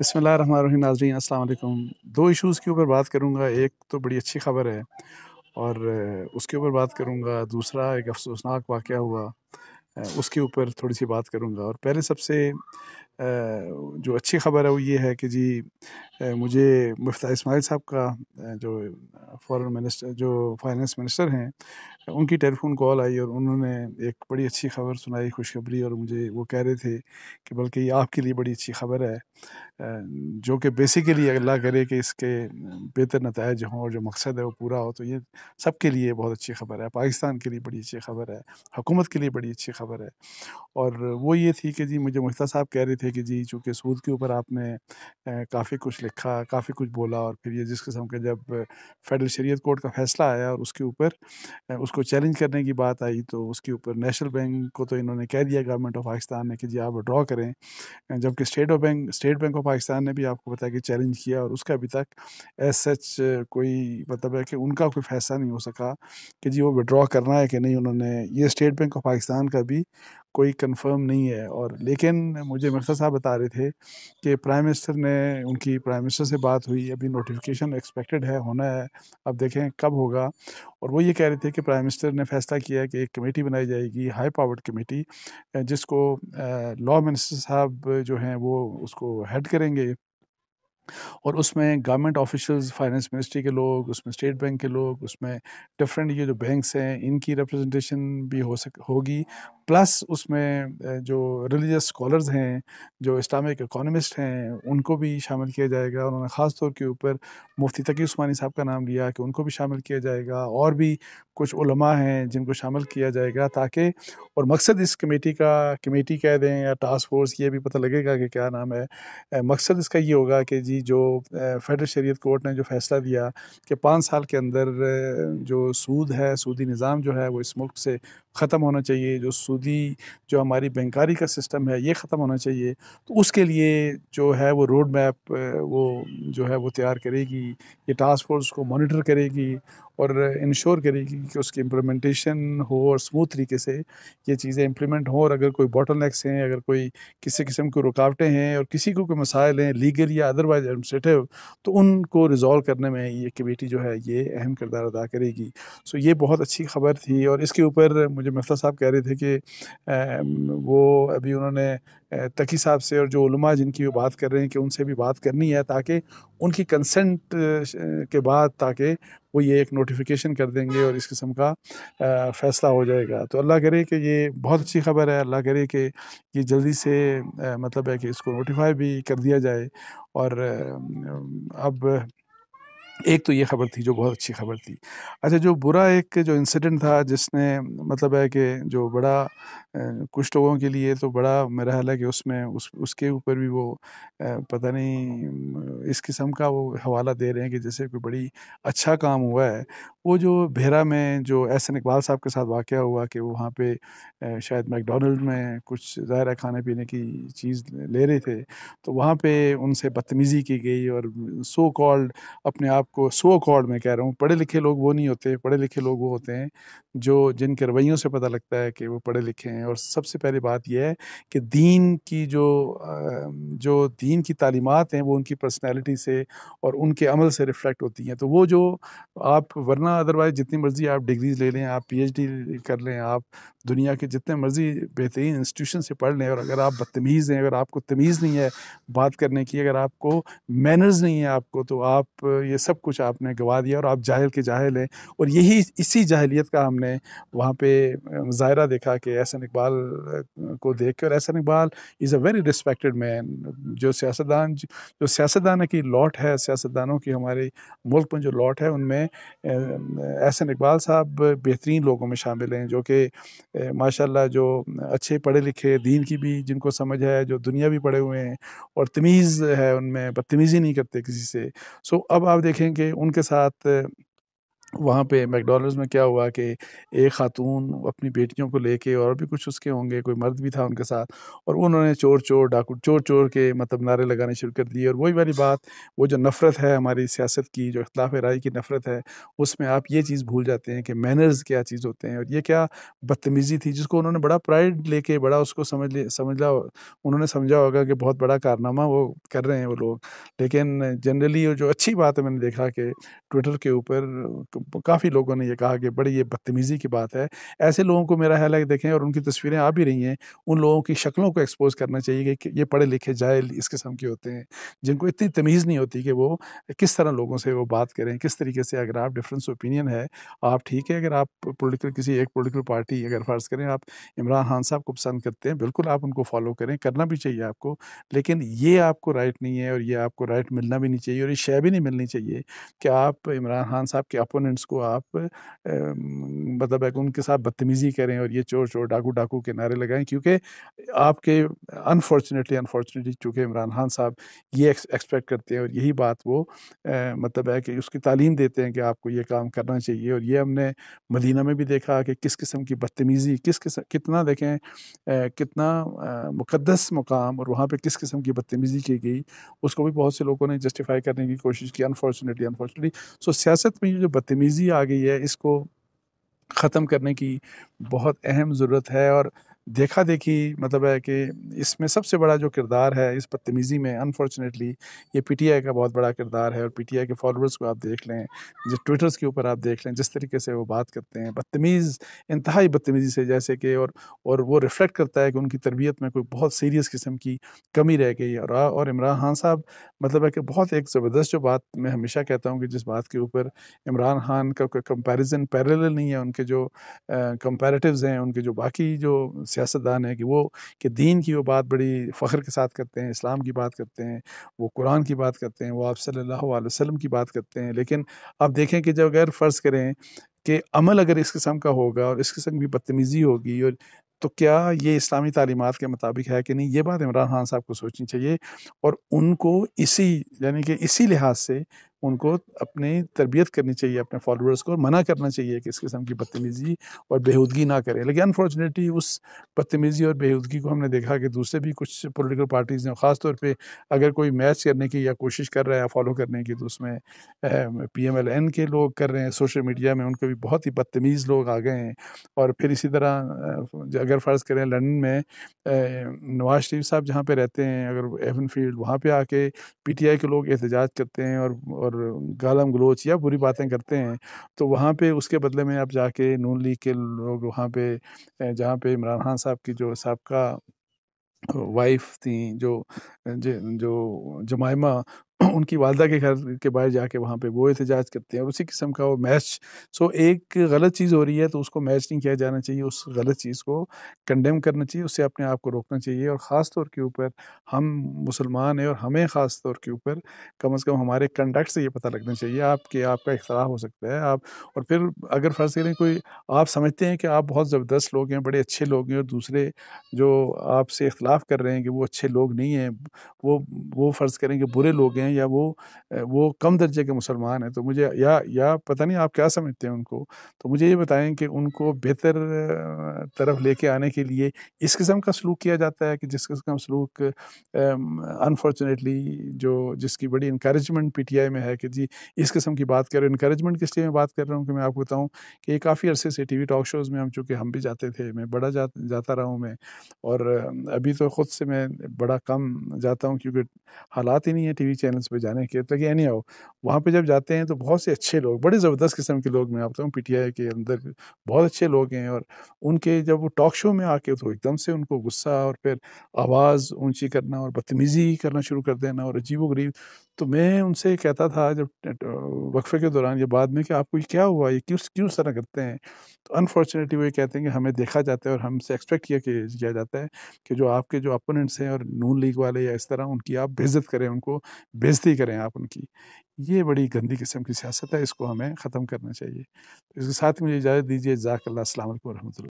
बसमिल रही नाजरीन असलकुम दो इश्यूज़ के ऊपर बात करूँगा एक तो बड़ी अच्छी खबर है और उसके ऊपर बात करूँगा दूसरा एक अफसोसनाक वाक़ हुआ उसके ऊपर थोड़ी सी बात करूँगा और पहले सबसे जो अच्छी खबर है वो ये है कि जी मुझे मुफ्ता इस्माइल साहब का जो फॉरेन मिनिस्टर जो फाइनेंस मिनिस्टर हैं उनकी टेलीफोन कॉल आई और उन्होंने एक बड़ी अच्छी खबर सुनाई खुशखबरी और मुझे वो कह रहे थे कि बल्कि ये आपके लिए बड़ी अच्छी खबर है जो कि बेसिकली अल्लाह करे कि इसके बेहतर नतज हों और जो मकसद है वो पूरा हो तो ये सब के लिए बहुत अच्छी खबर है पाकिस्तान के लिए बड़ी अच्छी खबर है हुकूमत के लिए बड़ी अच्छी खबर है और वो ये थी कि जी मुझे मुफ्ता साहब कह रहे थे थे कि जी चूँकि सूद के ऊपर आपने काफ़ी कुछ लिखा काफ़ी कुछ बोला और फिर ये जिस किस्म के जब फेडरल शरीयत कोर्ट का फैसला आया और उसके ऊपर उसको चैलेंज करने की बात आई तो उसके ऊपर नेशनल बैंक को तो इन्होंने कह दिया गवर्नमेंट ऑफ पाकिस्तान ने कि जी आप विड्रॉ करें जबकि state of bank state bank of Pakistan ने भी आपको पता कि चैलेंज किया और उसका अभी तक एस सच कोई मतलब है कि उनका कोई फैसला नहीं हो सका कि जी वो विड्रॉ करना है कि नहीं उन्होंने ये स्टेट बैंक ऑफ पाकिस्तान का भी कोई कंफर्म नहीं है और लेकिन मुझे मिर्सा साहब बता रहे थे कि प्राइम मिनिस्टर ने उनकी प्राइम मिनिस्टर से बात हुई अभी नोटिफिकेशन एक्सपेक्टेड है होना है अब देखें कब होगा और वो ये कह रहे थे कि प्राइम मिनिस्टर ने फैसला किया कि एक कमेटी बनाई जाएगी हाई पावर्ड कमेटी जिसको लॉ मिनिस्टर साहब जो हैं वो उसको हेड करेंगे और उसमें गवर्नमेंट ऑफिशल्स फाइनेंस मिनिस्ट्री के लोग उसमें स्टेट बैंक के लोग उसमें डिफरेंट ये जो बैंक्स हैं इनकी रिप्रेजेंटेशन भी हो सक होगी प्लस उसमें जो रिलीजियस स्कॉलर्स हैं जो इस्लामिक इकोनॉमिस्ट हैं उनको भी शामिल किया जाएगा उन्होंने ख़ास तौर के ऊपर मुफ्ती तकी उस्मानी साहब का नाम लिया कि उनको भी शामिल किया जाएगा और भी कुछ उलमा हैं जिनको शामिल किया जाएगा ताकि और मकसद इस कमेटी का कमेटी कह दें या टास्क फोर्स ये भी पता लगेगा कि क्या नाम है मकसद इसका ये होगा कि जी जो फेडरल शरीत कोर्ट ने जो फैसला दिया कि पाँच साल के अंदर जो सूद है सूदी निज़ाम जो है वो इस मुल्क से ख़त्म होना चाहिए जो सूद सूदी जो हमारी बैंकारी का सिस्टम है ये ख़त्म होना चाहिए तो उसके लिए जो है वो रोड मैप वो जो है वो तैयार करेगी ये टास्क फोर्स को मॉनिटर करेगी और इंश्योर करेगी कि उसकी इम्प्लीमेंटेशन हो और स्मूथ तरीके से ये चीज़ें इम्प्लीमेंट हों और अगर कोई बॉटल नेक्स हैं अगर कोई किसी किस्म की रुकावटें हैं और किसी को कोई मसाइल हैं लीगल या अदरवाइज एडमिनिस्ट्रेटिव तो उनको रिजॉल्व करने में ये कमेटी जो है ये अहम किरदार अदा करेगी सो ये बहुत अच्छी खबर थी और इसके ऊपर मुझे मफ्ता साहब कह रहे थे कि वो अभी उन्होंने तकी साहब से और जो उलमा जिनकी वो बात कर रहे हैं कि उनसे भी बात करनी है ताकि उनकी कंसेंट के बाद ताकि वो ये एक नोटिफिकेशन कर देंगे और इस किस्म का फैसला हो जाएगा तो अल्लाह करे कि ये बहुत अच्छी खबर है अल्लाह करे कि ये जल्दी से मतलब है कि इसको नोटिफाई भी कर दिया जाए और अब एक तो ये खबर थी जो बहुत अच्छी खबर थी अच्छा जो बुरा एक जो इंसिडेंट था जिसने मतलब है कि जो बड़ा कुछ लोगों के लिए तो बड़ा मेरा ख्याल है कि उसमें उस उसके ऊपर भी वो पता नहीं इस किस्म का वो हवाला दे रहे हैं कि जैसे कोई बड़ी अच्छा काम हुआ है वो जो भेरा में जो एहसन इकबाल साहब के साथ वाक़ हुआ कि वो वहाँ पे शायद मैकडोनल्ड में कुछ ज़ाहिर खाने पीने की चीज़ ले रहे थे तो वहाँ पे उनसे बदतमीज़ी की गई और सो कॉल्ड अपने आप आपको सो अकॉर्ड में कह रहा हूँ पढ़े लिखे लोग वो नहीं होते पढ़े लिखे लोग वो होते हैं जो जिनके रवैयों से पता लगता है कि वो पढ़े लिखे हैं और सबसे पहली बात यह है कि दीन की जो जो दीन की तालीमत हैं वो उनकी पर्सनैलिटी से और उनके अमल से रिफ्लेक्ट होती हैं तो वो जो आप वरना अदरवाइज़ जितनी मर्ज़ी आप डिग्रीज ले लें आप पी कर लें आप दुनिया के जितने मर्ज़ी बेहतरीन इंस्टीट्यूशन से पढ़ लें और अगर आप बदतमीज़ हैं अगर आपको तमीज़ नहीं है बात करने की अगर आपको मैनर्स नहीं है आपको तो आप ये सब सब कुछ आपने गवा दिया और आप जाहिल के जाहिल हैं और यही इसी जाहिलियत का हमने वहाँ पे मुजाहरा देखा कि एहसन इकबाल को देख के और Ehsan Iqbal is a very respected man जो सियासतदान जो सियासतदान की लॉट है सियासतदानों की हमारे मुल्क में जो लॉट है उनमें एहसन इकबाल साहब बेहतरीन लोगों में शामिल हैं जो कि माशाल्लाह जो अच्छे पढ़े लिखे दीन की भी जिनको समझ है जो दुनिया भी पढ़े हुए हैं और तमीज़ है उनमें बदतमीज़ी नहीं करते किसी से सो अब आप देखें देखें कि उनके साथ वहाँ पे मैकडोनल्ड्स में क्या हुआ कि एक खातून अपनी बेटियों को लेके और भी कुछ उसके होंगे कोई मर्द भी था उनके साथ और उन्होंने चोर चोर डाकू चोर चोर के मतलब नारे लगाने शुरू कर दिए और वही वाली बात वो जो नफ़रत है हमारी सियासत की जो अख्तलाफ राय की नफ़रत है उसमें आप ये चीज़ भूल जाते हैं कि मैनर्स क्या चीज़ होते हैं और ये क्या बदतमीज़ी थी जिसको उन्होंने बड़ा प्राइड लेके बड़ा उसको समझ ले समझा उन्होंने समझा होगा कि बहुत बड़ा कारनामा वो कर रहे हैं वो लोग लेकिन जनरली जो अच्छी बात है मैंने देखा कि ट्विटर के ऊपर काफ़ी लोगों ने यह कहा कि बड़ी ये बदतमीज़ी की बात है ऐसे लोगों को मेरा ख्याल है देखें और उनकी तस्वीरें आ भी रही हैं उन लोगों की शक्लों को एक्सपोज करना चाहिए कि ये पढ़े लिखे जाए इस किस्म के होते हैं जिनको इतनी तमीज़ नहीं होती कि वो किस तरह लोगों से वो बात करें किस तरीके से अगर आप डिफरेंस ओपिनियन है आप ठीक है अगर आप पोलिटिकल किसी एक पोलिटिकल पार्टी अगर फ़र्ज़ करें आप इमरान खान साहब को पसंद करते हैं बिल्कुल आप उनको फॉलो करें करना भी चाहिए आपको लेकिन ये आपको राइट नहीं है और ये आपको राइट मिलना भी नहीं चाहिए और ये शय भी नहीं मिलनी चाहिए कि आप इमरान खान साहब के अपोन कंपोनेंट्स को आप मतलब है उनके साथ बदतमीज़ी करें और ये चोर चोर डाकू डाकू के नारे लगाएं क्योंकि आपके अनफॉर्चुनेटली अनफॉर्चुनेटली चूँकि इमरान खान साहब ये एक्सपेक्ट करते हैं और यही बात वो मतलब है कि उसकी तालीम देते हैं कि आपको ये काम करना चाहिए और ये हमने मदीना में भी देखा कि किस किस्म की बदतमीज़ी किस किस्म कितना देखें कितना मुकदस मुकाम और वहाँ पर किस किस्म की बदतमीज़ी की गई उसको भी बहुत से लोगों ने जस्टिफाई करने की कोशिश की अनफॉर्चुनेटली अनफॉर्चुनेटली सो सियासत में जो बदतमीजी बदतमीज़ी आ गई है इसको ख़त्म करने की बहुत अहम ज़रूरत है और देखा देखी मतलब है कि इसमें सबसे बड़ा जो किरदार है इस बदतमीज़ी में अनफॉर्चुनेटली ये पीटीआई का बहुत बड़ा किरदार है और पीटीआई के फॉलोअर्स को आप देख लें जिस ट्विटर्स के ऊपर आप देख लें जिस तरीके से वो बात करते हैं बदतमीज़ इंतहाई बदतमीज़ी से जैसे कि और और वो रिफ्लेक्ट करता है कि उनकी तरबियत में कोई बहुत सीरियस किस्म की कमी रह गई और, और इमरान खान साहब मतलब है कि बहुत एक ज़बरदस्त जो बात मैं हमेशा कहता हूँ कि जिस बात के ऊपर इमरान खान का कोई कंपेरिजन पैरल नहीं है उनके जो कंपेरेटिव हैं उनके जो बाकी जो सियासतदान है कि वो कि दीन की वो बात बड़ी फ़ख्र के साथ करते हैं इस्लाम की बात करते हैं वो कुरान की बात करते हैं वो आप सल्लल्लाहु अलैहि वसल्लम की बात करते हैं लेकिन आप देखें कि जब अगर फ़र्ज़ करें कि अमल अगर इस किस्म का होगा और इस किस्म की बदतमीज़ी होगी और तो क्या ये इस्लामी तालीमत के मुताबिक है कि नहीं ये बात इमरान खान साहब को सोचनी चाहिए और उनको इसी यानी कि इसी लिहाज से उनको अपनी तरबियत करनी चाहिए अपने फॉलोअर्स को मना करना चाहिए कि इस किस्म की बदतमीज़ी और बेहूदगी ना करें लेकिन अनफॉर्चुनेटली उस बदतमीज़ी और बेहूदगी को हमने देखा कि दूसरे भी कुछ पोलिटिकल पार्टीज़ ने ख़ासतौर पर अगर कोई मैच करने की या कोशिश कर रहा है फॉलो करने की तो उसमें पी एम एल एन के लोग कर रहे हैं सोशल मीडिया में उनके भी बहुत ही बदतमीज़ लोग आ गए हैं और फिर इसी तरह अगर फ़र्ज़ करें लंडन में नवाज शरीफ साहब जहाँ पर रहते हैं अगर एवन फील्ड वहाँ पर आके पी टी आई के लोग एहतजाज करते हैं और और गालम गलोच या बुरी बातें करते हैं तो वहाँ पे उसके बदले में आप जाके नून लीग के लोग वहाँ पे जहाँ पे इमरान खान साहब की जो सबका वाइफ थी जो जो जमायमा उनकी वालदा के घर के बाहर जाके वहाँ पे वो एहतजाज करते हैं और उसी किस्म का वो मैच सो एक गलत चीज़ हो रही है तो उसको मैच नहीं किया जाना चाहिए उस गलत चीज़ को कंडेम करना चाहिए उससे अपने आप को रोकना चाहिए और ख़ास तौर के ऊपर हम मुसलमान हैं और हमें ख़ास तौर के ऊपर कम अज़ कम हमारे कंडक्ट से ये पता लगना चाहिए आपके आपका इख्तलाफ हो सकता है आप और फिर अगर फ़र्ज़ करें कोई आप समझते हैं कि आप बहुत ज़बरदस्त लोग हैं बड़े अच्छे लोग हैं और दूसरे जो आपसे इख्तलाफ कर रहे हैं कि वो अच्छे लोग नहीं हैं वो वो फ़र्ज़ करें कि बुरे लोग हैं हैं या वो वो कम दर्जे के मुसलमान हैं तो मुझे या या पता नहीं आप क्या समझते हैं उनको तो मुझे ये बताएं कि उनको बेहतर तरफ लेके आने के लिए इस किस्म का सलूक किया जाता है कि जिस किस्म का सलूक अनफॉर्चुनेटली जो जिसकी बड़ी इंक्रेजमेंट पी टी आई में है कि जी इस किस्म की बात कर रहे हो इंक्रेजमेंट किस लिए मैं बात कर रहा हूँ कि मैं आपको बताऊँ कि काफ़ी अरसे से टी वी टॉक शोज़ में हम चूँकि हम भी जाते थे मैं बड़ा जा, जाता रहा हूँ मैं और अभी तो ख़ुद से मैं बड़ा कम जाता हूँ क्योंकि हालात ही नहीं है टी वी चैनल कॉन्फ्रेंस पे जाने के ताकि तो एनी आओ वहाँ पे जब जाते हैं तो बहुत से अच्छे लोग बड़े ज़बरदस्त किस्म के लोग मैं आपता हूँ पी के अंदर बहुत अच्छे लोग हैं और उनके जब वो टॉक शो में आके तो एकदम से उनको गुस्सा और फिर आवाज़ ऊँची करना और बदतमीज़ी करना शुरू कर देना और अजीब गरीब तो मैं उनसे कहता था जब वक्फे के दौरान या बाद में कि आपको ये क्या हुआ ये क्यों क्यों सर करते हैं तो अनफॉर्चुनेटली वो ये कहते हैं कि हमें देखा जाता है और हमसे एक्सपेक्ट किया किया जाता है कि जो आपके जो अपोनेंट्स हैं और नून लीग वाले या इस तरह उनकी आप बेज़त करें उनको बेजती करें आप उनकी ये बड़ी गंदी किस्म की सियासत है इसको हमें ख़त्म करना चाहिए तो इसके साथ मुझे इजाज़त दीजिए जाकल्ला असल वरहमल